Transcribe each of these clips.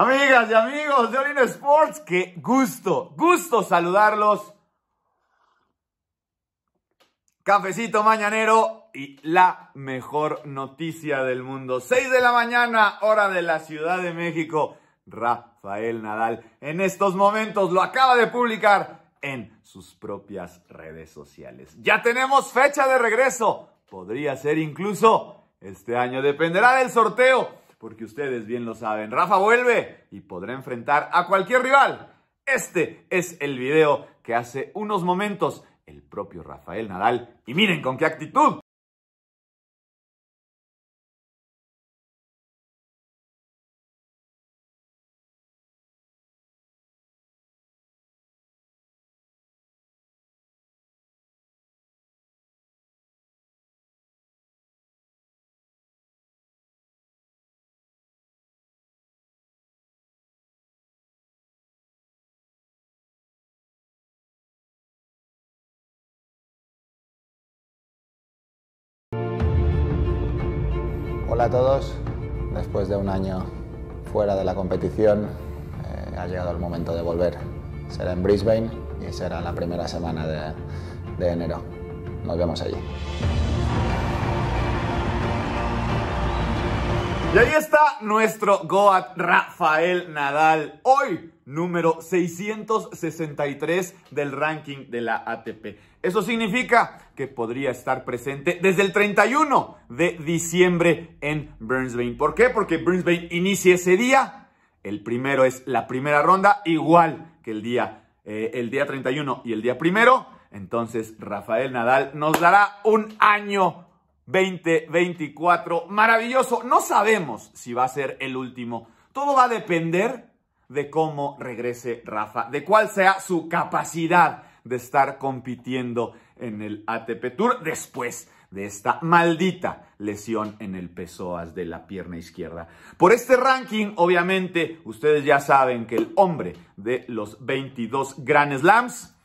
Amigas y amigos de Olin Sports, qué gusto, gusto saludarlos. Cafecito mañanero y la mejor noticia del mundo. 6 de la mañana, hora de la Ciudad de México. Rafael Nadal en estos momentos lo acaba de publicar en sus propias redes sociales. Ya tenemos fecha de regreso. Podría ser incluso este año. Dependerá del sorteo porque ustedes bien lo saben. Rafa vuelve y podrá enfrentar a cualquier rival. Este es el video que hace unos momentos el propio Rafael Nadal. Y miren con qué actitud. Hola a todos. Después de un año fuera de la competición, eh, ha llegado el momento de volver. Será en Brisbane y será la primera semana de enero. Nos vemos allí. Y ahí está nuestro Goat Rafael Nadal. Hoy, número 663 del ranking de la ATP. Eso significa que podría estar presente desde el 31 de diciembre en Brisbane. ¿Por qué? Porque Brisbane inicia ese día. El primero es la primera ronda, igual que el día, eh, el día 31 y el día primero. Entonces, Rafael Nadal nos dará un año 2024. Maravilloso. No sabemos si va a ser el último. Todo va a depender de cómo regrese Rafa, de cuál sea su capacidad de estar compitiendo en el ATP Tour después de esta maldita lesión en el psoas de la pierna izquierda. Por este ranking, obviamente, ustedes ya saben que el hombre de los 22 Grand Slams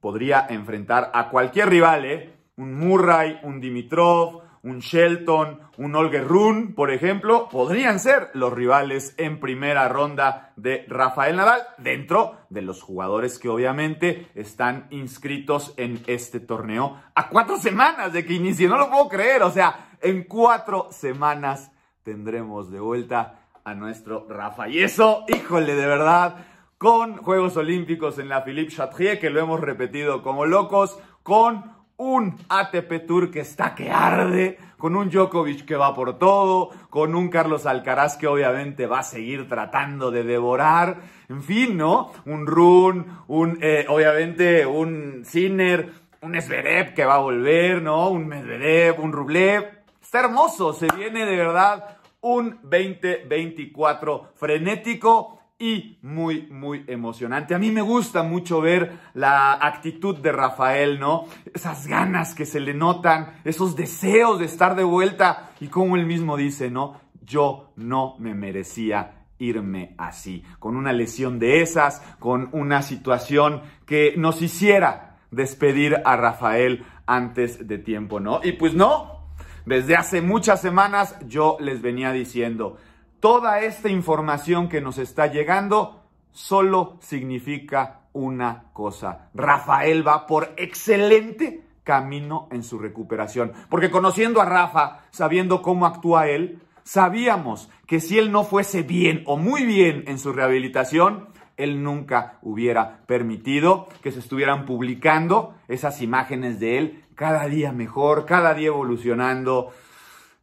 podría enfrentar a cualquier rival, ¿eh? Un Murray, un Dimitrov, un Shelton, un Olgerun, por ejemplo, podrían ser los rivales en primera ronda de Rafael Nadal, dentro de los jugadores que obviamente están inscritos en este torneo a cuatro semanas de que inicie. No lo puedo creer, o sea, en cuatro semanas tendremos de vuelta a nuestro Rafa. Y eso, híjole, de verdad, con Juegos Olímpicos en la Philippe Chatrier, que lo hemos repetido como locos, con un ATP Tour que está que arde, con un Djokovic que va por todo, con un Carlos Alcaraz que obviamente va a seguir tratando de devorar, en fin, ¿no? Un Run, un, eh, obviamente, un Sinner, un Esverep que va a volver, ¿no? Un Medvedev, un Rublev. Está hermoso, se viene de verdad un 2024 frenético, y muy, muy emocionante. A mí me gusta mucho ver la actitud de Rafael, ¿no? Esas ganas que se le notan, esos deseos de estar de vuelta y como él mismo dice, ¿no? Yo no me merecía irme así, con una lesión de esas, con una situación que nos hiciera despedir a Rafael antes de tiempo, ¿no? Y pues no, desde hace muchas semanas yo les venía diciendo, toda esta información que nos está llegando solo significa una cosa. Rafael va por excelente camino en su recuperación. Porque conociendo a Rafa, sabiendo cómo actúa él, sabíamos que si él no fuese bien o muy bien en su rehabilitación, él nunca hubiera permitido que se estuvieran publicando esas imágenes de él cada día mejor, cada día evolucionando.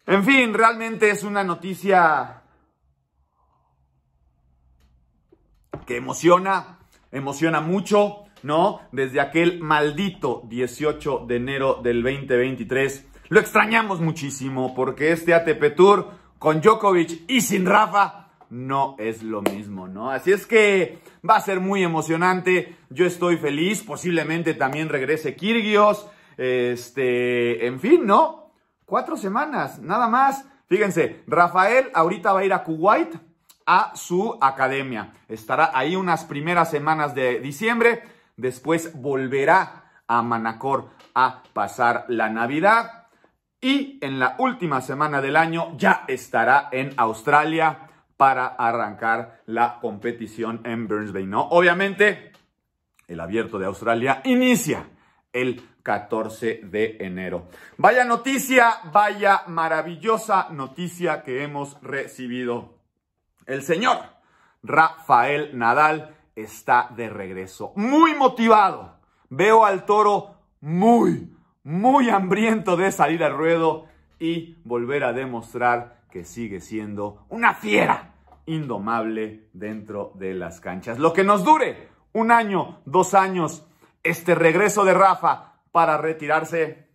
En fin, realmente es una noticia que emociona, emociona mucho, ¿no? Desde aquel maldito 18 de enero del 2023. Lo extrañamos muchísimo porque este ATP Tour con Djokovic y sin Rafa no es lo mismo, ¿no? Así es que va a ser muy emocionante. Yo estoy feliz. Posiblemente también regrese Kirgios. Este, en fin, ¿no? Cuatro semanas, nada más. Fíjense, Rafael ahorita va a ir a Kuwait a su academia. Estará ahí unas primeras semanas de diciembre, después volverá a Manacor a pasar la Navidad y en la última semana del año ya estará en Australia para arrancar la competición en Burns Bay, ¿no? Obviamente, el abierto de Australia inicia el 14 de enero. Vaya noticia, vaya maravillosa noticia que hemos recibido el señor Rafael Nadal está de regreso, muy motivado. Veo al toro muy, muy hambriento de salir al ruedo y volver a demostrar que sigue siendo una fiera indomable dentro de las canchas. Lo que nos dure un año, dos años, este regreso de Rafa para retirarse.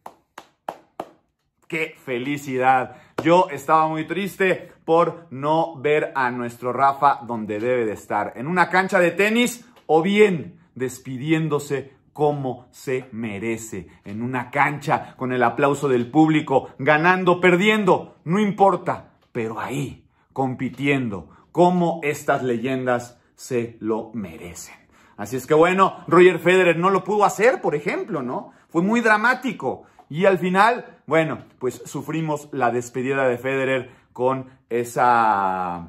¡Qué felicidad! Yo estaba muy triste por no ver a nuestro Rafa donde debe de estar, en una cancha de tenis o bien despidiéndose como se merece, en una cancha, con el aplauso del público, ganando, perdiendo, no importa, pero ahí, compitiendo, como estas leyendas se lo merecen. Así es que bueno, Roger Federer no lo pudo hacer, por ejemplo, ¿no? Fue muy dramático y al final bueno, pues sufrimos la despedida de Federer con esa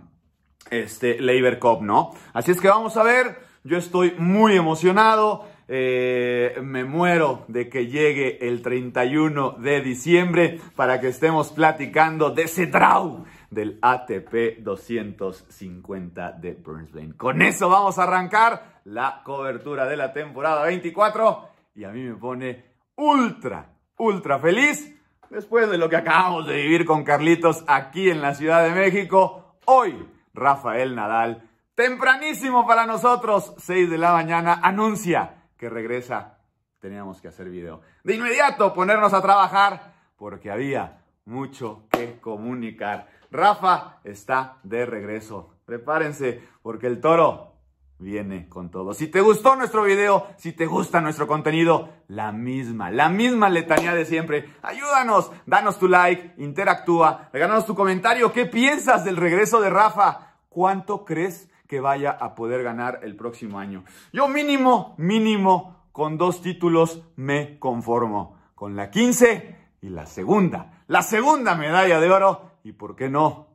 este, Labor Cup, ¿no? Así es que vamos a ver, yo estoy muy emocionado. Eh, me muero de que llegue el 31 de diciembre para que estemos platicando de ese draw del ATP 250 de Burns Con eso vamos a arrancar la cobertura de la temporada 24 y a mí me pone ultra, ultra feliz Después de lo que acabamos de vivir con Carlitos aquí en la Ciudad de México, hoy Rafael Nadal, tempranísimo para nosotros, 6 de la mañana, anuncia que regresa. Teníamos que hacer video. De inmediato ponernos a trabajar porque había mucho que comunicar. Rafa está de regreso. Prepárense porque el toro viene con todo. Si te gustó nuestro video, si te gusta nuestro contenido, la misma, la misma letanía de siempre. Ayúdanos, danos tu like, interactúa, regálanos tu comentario. ¿Qué piensas del regreso de Rafa? ¿Cuánto crees que vaya a poder ganar el próximo año? Yo mínimo, mínimo, con dos títulos me conformo. Con la 15 y la segunda. La segunda medalla de oro y, ¿por qué no?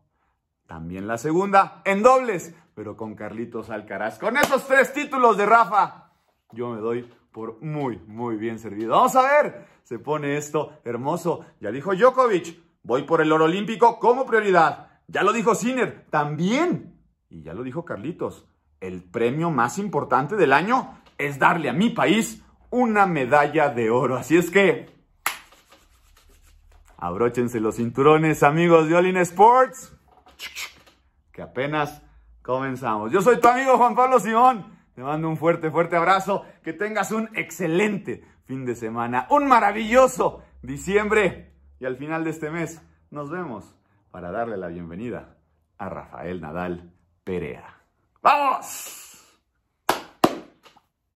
También la segunda en dobles pero con Carlitos Alcaraz. Con esos tres títulos de Rafa, yo me doy por muy, muy bien servido. Vamos a ver, se pone esto hermoso. Ya dijo Djokovic, voy por el oro olímpico como prioridad. Ya lo dijo Sinner, también. Y ya lo dijo Carlitos, el premio más importante del año es darle a mi país una medalla de oro. Así es que... Abróchense los cinturones, amigos de All In Sports, que apenas comenzamos. Yo soy tu amigo Juan Pablo Simón. Te mando un fuerte, fuerte abrazo. Que tengas un excelente fin de semana, un maravilloso diciembre. Y al final de este mes nos vemos para darle la bienvenida a Rafael Nadal Perea. ¡Vamos!